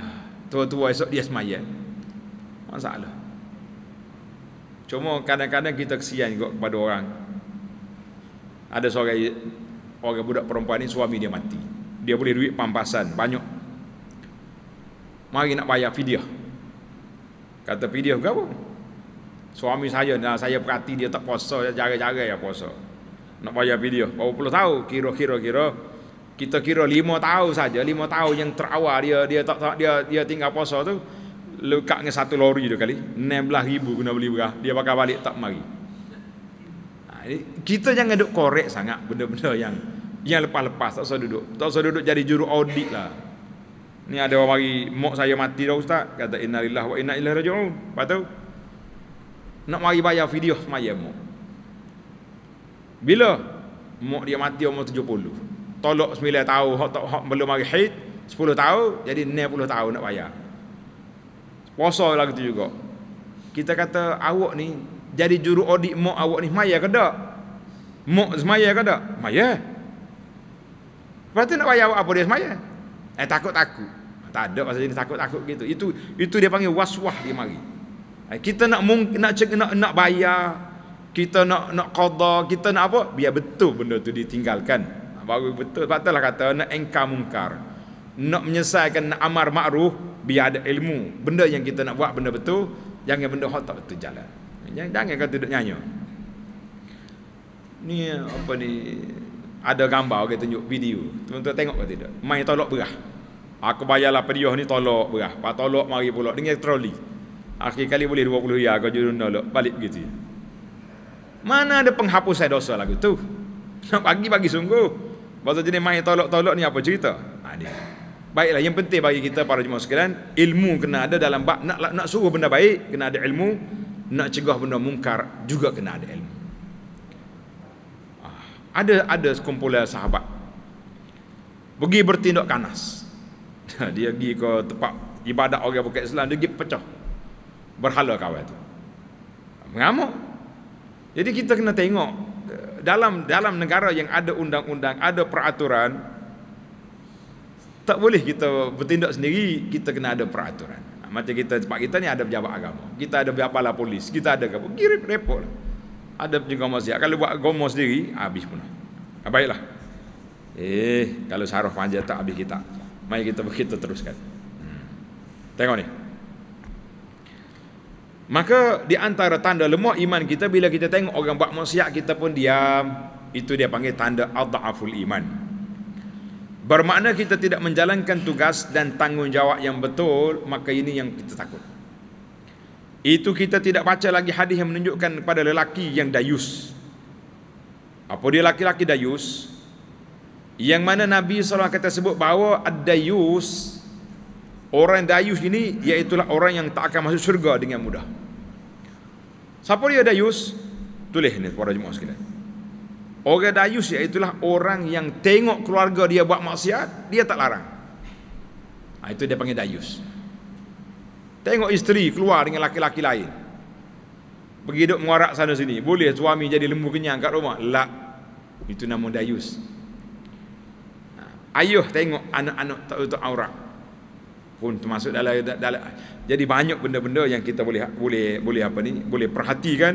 tua-tua esok dia semaya. Masalah. Cuma kadang-kadang kita kesian juga kepada orang. Ada seorang orang budak perempuan ni suami dia mati. Dia boleh duit pampasan banyak. Mari nak bayar fidyah. Kata fidyah kau. Suami saya dah saya perhati dia tak puasa, jaga-jaga ya puasa. Nak bayar fidyah. Berapa puluh tahu kira-kira kira. Kita kira lima tahun saja, lima tahun yang terawal dia dia tak dia dia tinggal puasa tu lekat dengan satu lori tu kali 16 ribu guna beli berah dia pakai balik tak mari ha, kita jangan duduk korek sangat benda-benda yang yang lepas-lepas tak usah duduk tak usah duduk jadi juru audit lah ni ada orang mari mok saya mati dah ustaz kata innalillah wa inna ilaihi rajaun, lepas tu nak mari bayar video semayam mok bila mok dia mati umur 70 tolak 9 tahun hak tak hak belum mari haid 10 tahun jadi 90 tahun nak bayar Puasa lagi tu juga. Kita kata awak ni jadi juru odik mak awak ni maya ke tak? Mak semaya ke tak? Maya. Berarti nak bayar awak apa dia semaya? Eh takut-takut. Tak ada pasal jenis takut-takut gitu. Itu itu dia panggil waswah dia mari. Eh, kita nak mung, nak cek nak nak bayar, kita nak nak qada, kita nak apa? Biar betul benda tu ditinggalkan. Baru betul. Sebab itulah kata nak engkar mungkar. Nak menyelesaikan nak amar makruh, biar ada ilmu benda yang kita nak buat benda betul jangan benda hot tak betul jalan jangan, ya, jangan kata duduk nyanyi ni apa ni ada gambar orang tunjuk video tuan-tuan tengok ke tidak main tolok berah aku bayarlah periuh ni tolok berah pak tolok mari pula dengan troli akhir kali boleh 20 riyal ya, kau jurun tolok balik begitu mana ada penghapusan dosa lagu tu nak pagi-pagi sungguh pasal jenis main tolok-tolok ni apa cerita ada nah, baiklah yang penting bagi kita para jemaah sekalian ilmu kena ada dalam bab nak nak suruh benda baik kena ada ilmu nak cegah benda mungkar juga kena ada ilmu ah, ada ada sekumpulan sahabat pergi bertindak kanas dia pergi ke tempat ibadat orang bukan Islam dia pergi pecah berhala kawan tu mengamuk jadi kita kena tengok eh, dalam dalam negara yang ada undang-undang ada peraturan tak boleh kita bertindak sendiri kita kena ada peraturan ah, macam kita tempat kita ni ada pejabat agama kita ada apalah polis kita ada apa kirim repot lah. ada juga masjid kalau buat gomo sendiri habis pun ah, baiklah eh kalau saraf panjang tak habis kita mari kita begitu teruskan hmm. tengok ni Maka di antara tanda lemah iman kita bila kita tengok orang buat maksiat kita pun diam itu dia panggil tanda adhaful iman. Bermakna kita tidak menjalankan tugas dan tanggungjawab yang betul, maka ini yang kita takut. Itu kita tidak baca lagi hadis yang menunjukkan kepada lelaki yang dayus. Apa dia lelaki lelaki dayus? Yang mana Nabi SAW kata sebut bahawa ad-dayus, orang dayus ini iaitulah orang yang tak akan masuk syurga dengan mudah. Siapa dia dayus? Tulis ni para jemaah sekalian. Orang dayus iaitulah ya, orang yang tengok keluarga dia buat maksiat, dia tak larang. Ha, itu dia panggil dayus. Tengok isteri keluar dengan laki-laki lain. Pergi duduk mengarak sana sini. Boleh suami jadi lembu kenyang kat rumah? Lak. Itu nama dayus. Ha, ayuh tengok anak-anak tak tutup aurat. Pun termasuk dalam, dalam, dalam, jadi banyak benda-benda yang kita boleh boleh boleh apa ni boleh perhatikan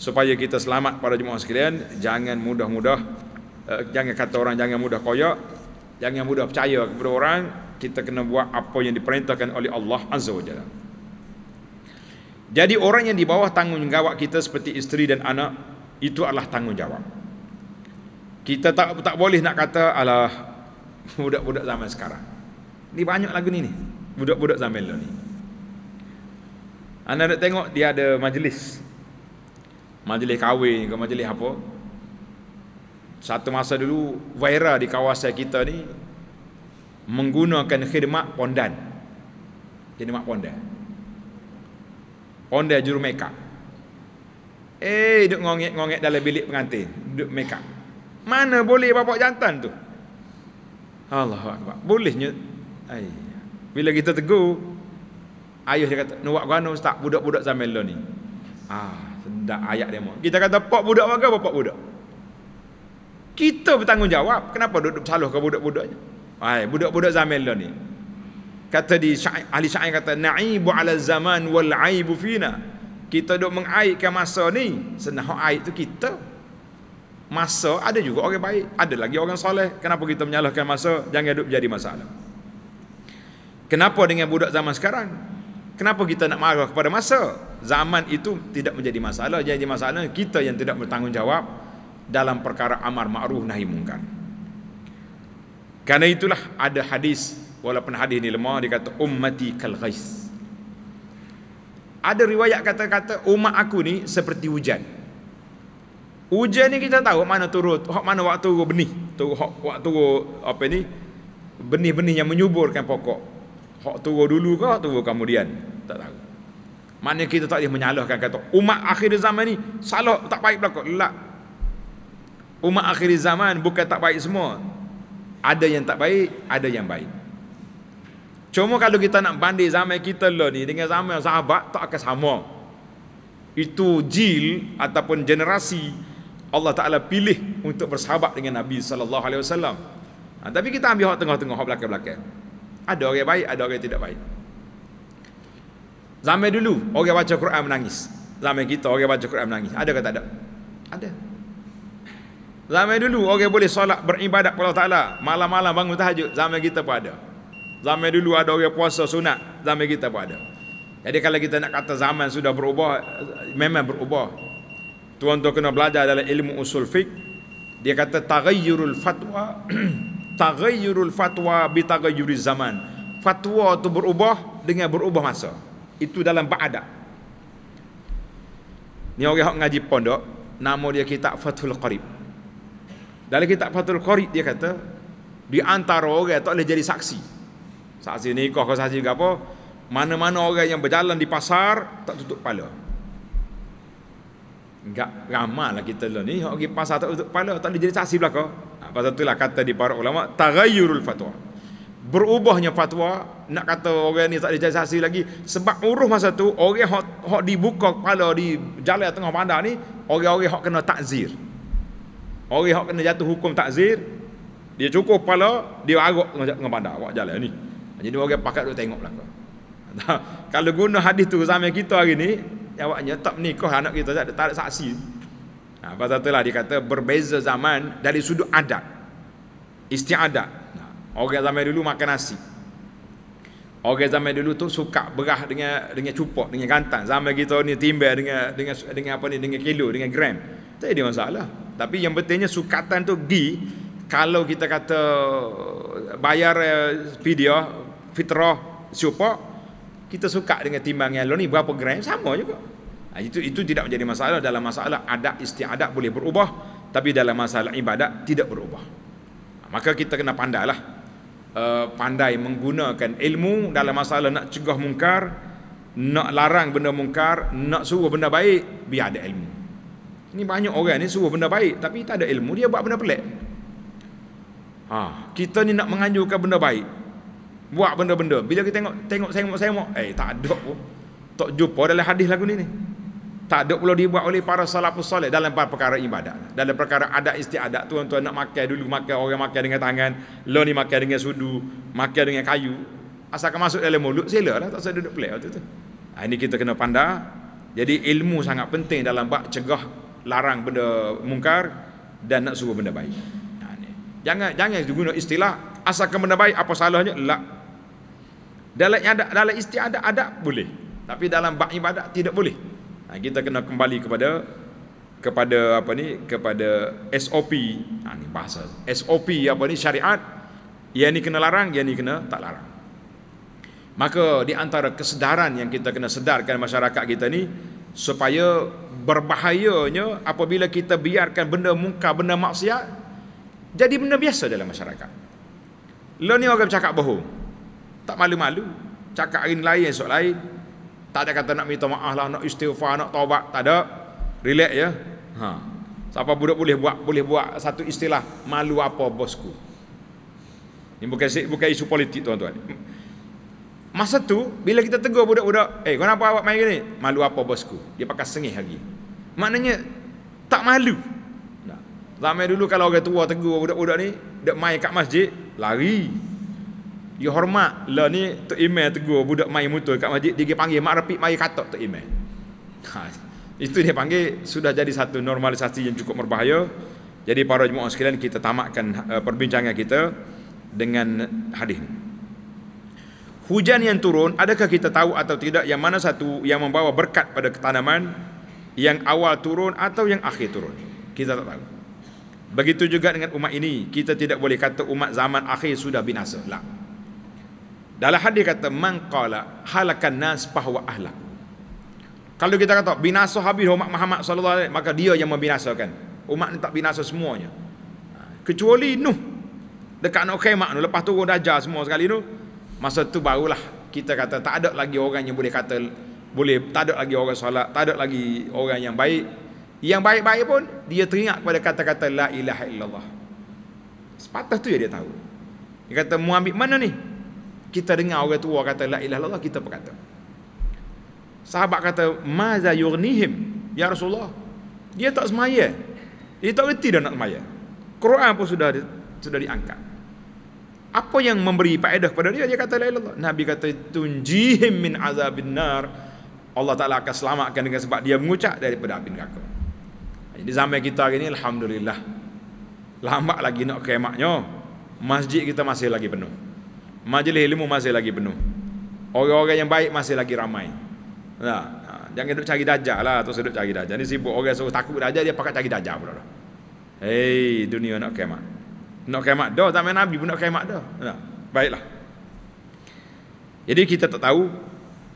supaya kita selamat pada jemaah sekalian jangan mudah-mudah uh, jangan kata orang jangan mudah koyak jangan mudah percaya kepada orang kita kena buat apa yang diperintahkan oleh Allah Azza wa Jalla jadi orang yang di bawah tanggungjawab kita seperti isteri dan anak itu adalah tanggungjawab kita tak tak boleh nak kata alah budak-budak zaman sekarang ni banyak lagu ni ni budak-budak zaman lo ni anda nak tengok dia ada majlis majlis kahwin ke majlis apa satu masa dulu viral di kawasan kita ni menggunakan khidmat pondan khidmat pondan pondan juru make up eh duduk ngongek-ngongek dalam bilik pengantin duduk make up mana boleh bapak jantan tu Allah Akbar bolehnya ay. bila kita tegur ayuh dia kata nuak gano ustaz budak-budak zaman lo ni ah dah ayat dia kita kata pak budak warga apa pak budak kita bertanggungjawab kenapa duduk saluh ke budak-budaknya hai budak-budak zaman lah ni kata di syai, ahli syair kata naibu ala zaman wal aibu fina kita duduk mengaibkan masa ni senang aib tu kita masa ada juga orang baik ada lagi orang soleh kenapa kita menyalahkan masa jangan duduk jadi masalah kenapa dengan budak zaman sekarang Kenapa kita nak marah kepada masa? Zaman itu tidak menjadi masalah. Jadi masalah kita yang tidak bertanggungjawab dalam perkara amar ma'ruf nahi mungkar. Karena itulah ada hadis walaupun hadis ini lemah dikata ummati kal ghais. Ada riwayat kata-kata umat aku ni seperti hujan. Hujan ni kita tahu mana turut, hak mana waktu turut benih, turut hak waktu apa ni benih-benih yang menyuburkan pokok. Hak turut dulu ke, hak turut kemudian tak tahu mana kita tak boleh menyalahkan kata umat akhir zaman ni salah tak baik berlaku lelak umat akhir zaman bukan tak baik semua ada yang tak baik ada yang baik cuma kalau kita nak banding zaman kita lah ni dengan zaman sahabat tak akan sama itu jil ataupun generasi Allah Ta'ala pilih untuk bersahabat dengan Nabi Sallallahu Alaihi Wasallam. Ha, tapi kita ambil orang tengah-tengah, orang belakang-belakang. Ada orang baik, ada orang tidak baik. Zaman dulu orang baca Quran menangis. Zaman kita orang baca Quran menangis. Ada ke tak ada? Ada. Zaman dulu orang boleh solat beribadat kepada Taala, malam-malam bangun tahajud. Zaman kita pun ada. Zaman dulu ada orang puasa sunat. Zaman kita pun ada. Jadi kalau kita nak kata zaman sudah berubah, memang berubah. Tuan-tuan kena belajar dalam ilmu usul fiqh. Dia kata taghayyurul fatwa taghayyurul fatwa bi taghayyuriz zaman. Fatwa tu berubah dengan berubah masa itu dalam beradab ni orang yang ngaji pondok nama dia kitab Fathul Qarib dalam kitab Fathul Qarib dia kata di antara orang yang tak boleh jadi saksi saksi nikah ke saksi ke apa mana-mana orang yang berjalan di pasar tak tutup kepala enggak ramal lah kita lah ni orang pergi pasar tak tutup kepala tak boleh jadi saksi belakang ha, pasal itulah kata di para ulama tagayurul fatwa berubahnya fatwa nak kata orang ni tak ada saksi lagi sebab uruh masa tu orang hok hok dibuka kepala di jalan tengah bandar ni orang-orang hok kena takzir orang hok kena jatuh hukum takzir dia cukup kepala dia arok tengah bandar awak jalan ni ha, jadi orang pakat duk tengok belaka kalau guna hadis tu zaman kita hari ni awaknya tak nikah anak kita tak ada, tak ada saksi ha, pasal itulah dia kata berbeza zaman dari sudut adat istiadat Orang zaman dulu makan nasi. Orang zaman dulu tu suka berah dengan dengan cupok, dengan gantang. Zaman kita ni timbal dengan dengan dengan apa ni dengan kilo, dengan gram. Tak ada masalah. Tapi yang pentingnya sukatan tu gi kalau kita kata bayar eh, video fitrah cupok kita suka dengan timbang yang lo ni berapa gram sama juga. Nah, ha, itu itu tidak menjadi masalah dalam masalah adat istiadat boleh berubah tapi dalam masalah ibadat tidak berubah. Ha, maka kita kena pandailah. Eh, pandai menggunakan ilmu dalam masalah nak cegah mungkar, nak larang benda mungkar, nak suruh benda baik, biar ada ilmu. Ini banyak orang ni suruh benda baik tapi tak ada ilmu, dia buat benda pelik. Ha, kita ni nak menganjurkan benda baik. Buat benda-benda. Bila kita tengok tengok saya mau eh tak ada pun. Tak jumpa dalam hadis lagu ni ni tak ada perlu dibuat oleh para salafus soleh dalam perkara ibadat dalam perkara adat istiadat tuan-tuan nak makan dulu makan orang makan dengan tangan lo ni makan dengan sudu makan dengan kayu asalkan masuk dalam mulut sila lah tak usah duduk pelik waktu tu ha, ini kita kena pandai jadi ilmu sangat penting dalam bak cegah larang benda mungkar dan nak suruh benda baik ha, jangan jangan guna istilah asalkan benda baik apa salahnya lah dalam, dalam istiadat adat boleh tapi dalam bak ibadat tidak boleh ha, kita kena kembali kepada kepada apa ni kepada SOP ha, ni bahasa SOP apa ni syariat yang ni kena larang yang ni kena tak larang maka di antara kesedaran yang kita kena sedarkan masyarakat kita ni supaya berbahayanya apabila kita biarkan benda muka benda maksiat jadi benda biasa dalam masyarakat lo ni orang bercakap bohong tak malu-malu cakap hari ni lain esok lain tak ada kata nak minta maaf lah, nak istighfar, nak taubat, tak ada. Relax ya. Ha. Siapa budak boleh buat, boleh buat satu istilah, malu apa bosku. Ini bukan bukan isu politik tuan-tuan. Masa tu bila kita tegur budak-budak, "Eh, kenapa awak main gini?" Malu apa bosku? Dia pakai sengih lagi. Maknanya tak malu. Tak. Ramai dulu kalau orang tua tegur budak-budak ni, dak main kat masjid, lari. Dia hormat lah ni Tok Imel tegur budak main motor kat masjid dia panggil Mak Rapid mari katok Tok Imel. Ha, itu dia panggil sudah jadi satu normalisasi yang cukup berbahaya. Jadi para jemaah sekalian kita tamatkan uh, perbincangan kita dengan hadis ini. Hujan yang turun adakah kita tahu atau tidak yang mana satu yang membawa berkat pada ketanaman yang awal turun atau yang akhir turun? Kita tak tahu. Begitu juga dengan umat ini, kita tidak boleh kata umat zaman akhir sudah binasa. Lah. Dalam hadis kata man qala halakan nas fahuwa ahlak. Kalau kita kata binasa habis umat Muhammad sallallahu alaihi maka dia yang membinasakan. Umat ni tak binasa semuanya. Ha, kecuali Nuh. Dekat Nuh Khaimah Nuh lepas turun dajah semua sekali tu. Masa tu barulah kita kata tak ada lagi orang yang boleh kata boleh tak ada lagi orang solat, tak ada lagi orang yang baik. Yang baik-baik pun dia teringat pada kata-kata la ilaha illallah. Sepatah tu dia, dia tahu. Dia kata mu ambil mana ni? kita dengar orang tua kata la ilaha illallah kita berkata sahabat kata maza yurnihim ya rasulullah dia tak semaya dia tak reti dah nak semaya Quran pun sudah sudah diangkat apa yang memberi faedah kepada dia dia kata la ilallah nabi kata tunjihim min azabin nar Allah Ta'ala akan selamatkan dengan sebab dia mengucap daripada api neraka jadi zaman kita hari ini Alhamdulillah lambat lagi nak kemaknya masjid kita masih lagi penuh Majlis ilmu masih lagi penuh. Orang-orang yang baik masih lagi ramai. Nah, ha, ha. jangan duduk cari dajjal lah atau duduk cari dajjal. Ini sibuk orang suruh takut dajjal dia pakai cari dajjal pula. Hei, dunia nak kemak. Nak kemak dah zaman Nabi pun nak kemak dah. Nah, ha, baiklah. Jadi kita tak tahu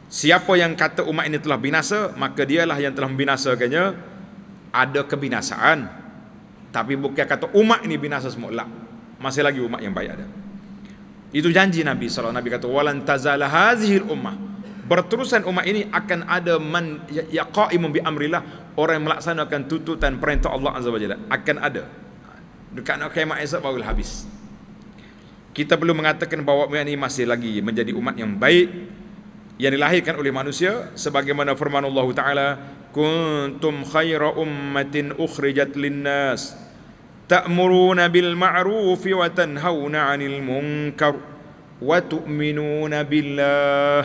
siapa yang kata umat ini telah binasa, maka dialah yang telah membinasakannya. Ada kebinasaan. Tapi bukan kata umat ini binasa semua. Lah. Masih lagi umat yang baik ada. Itu janji Nabi SAW. Nabi kata, Walan tazala hazihil ummah. Berterusan umat ini akan ada man yaqa'imun ya bi amrillah. Orang yang melaksanakan tuntutan perintah Allah Azza wajalla Akan ada. Dekat nak kemah esok baru habis. Kita perlu mengatakan bahawa umat ini masih lagi menjadi umat yang baik. Yang dilahirkan oleh manusia. Sebagaimana firman Allah Ta'ala. Kuntum khaira ummatin ukhrijat Kuntum khaira ummatin ukhrijat linnas. تأمرون بالمعروف وتنهون عن المنكر وتؤمنون بالله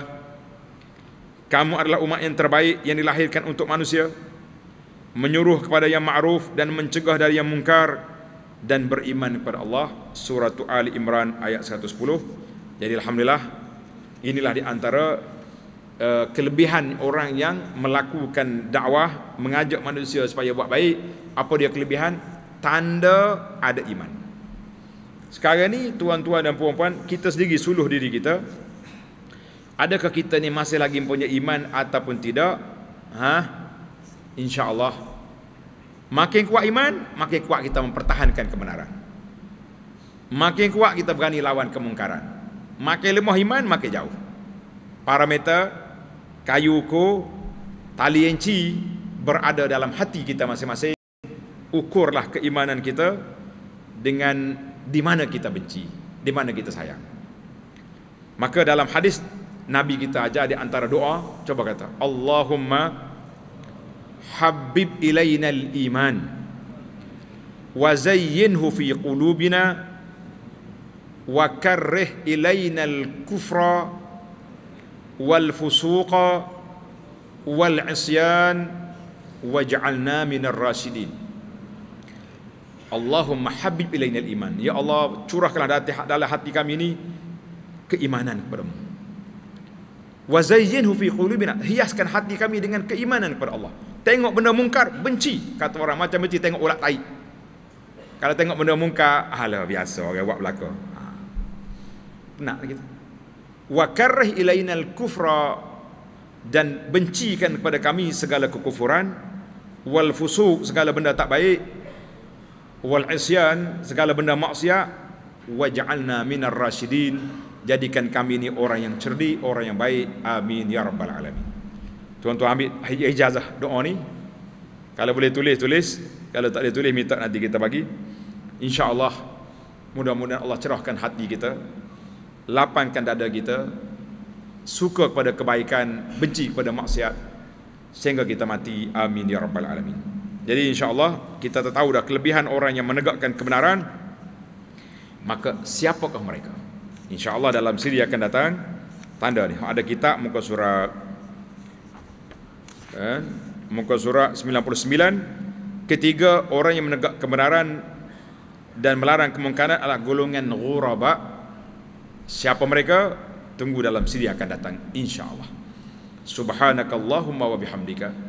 Kamu adalah umat yang terbaik yang dilahirkan untuk manusia menyuruh kepada yang ma'ruf dan mencegah dari yang mungkar dan beriman kepada Allah surah Ali Imran ayat 110 jadi alhamdulillah inilah di antara uh, kelebihan orang yang melakukan dakwah mengajak manusia supaya buat baik apa dia kelebihan tanda ada iman. Sekarang ni tuan-tuan dan puan-puan, kita sendiri suluh diri kita. Adakah kita ni masih lagi punya iman ataupun tidak? Ha? Insya-Allah makin kuat iman, makin kuat kita mempertahankan kebenaran. Makin kuat kita berani lawan kemungkaran. Makin lemah iman, makin jauh. Parameter kayu ko tali enci berada dalam hati kita masing-masing ukurlah keimanan kita dengan di mana kita benci, di mana kita sayang. Maka dalam hadis Nabi kita ajar di antara doa, coba kata, Allahumma habib ilayna al-iman wa fi qulubina wa karrih ilayna al-kufra wal fusuqa wal isyan waj'alna minar rasidin Allahumma habib ilainal iman. Ya Allah, curahkanlah dalam hati kami ini keimanan kepada-Mu. Wa zayyinhu fi qulubina. Hiaskan hati kami dengan keimanan kepada Allah. Tengok benda mungkar, benci. Kata orang macam benci tengok ulat tai. Kalau tengok benda mungkar, hal biasa orang buat belaka. Ha. Penat gitu. Wa karih ilainal kufra dan bencikan kepada kami segala kekufuran wal fusuq segala benda tak baik wal isyan segala benda maksiat waj'alna minar rasyidin jadikan kami ini orang yang cerdik orang yang baik amin ya rabbal alamin tuan-tuan ambil ijazah doa ni kalau boleh tulis tulis kalau tak boleh tulis minta nanti kita bagi insyaallah mudah-mudahan Allah cerahkan hati kita lapangkan dada kita suka kepada kebaikan benci kepada maksiat sehingga kita mati amin ya rabbal alamin jadi insya Allah kita tak tahu dah kelebihan orang yang menegakkan kebenaran. Maka siapakah mereka? Insya Allah dalam siri akan datang. Tanda ni. Ada kitab muka surat. Eh, muka surat 99. Ketiga orang yang menegak kebenaran dan melarang kemungkaran adalah golongan ghurabak. Siapa mereka? Tunggu dalam siri akan datang. insya Allah. Subhanakallahumma wa bihamdika.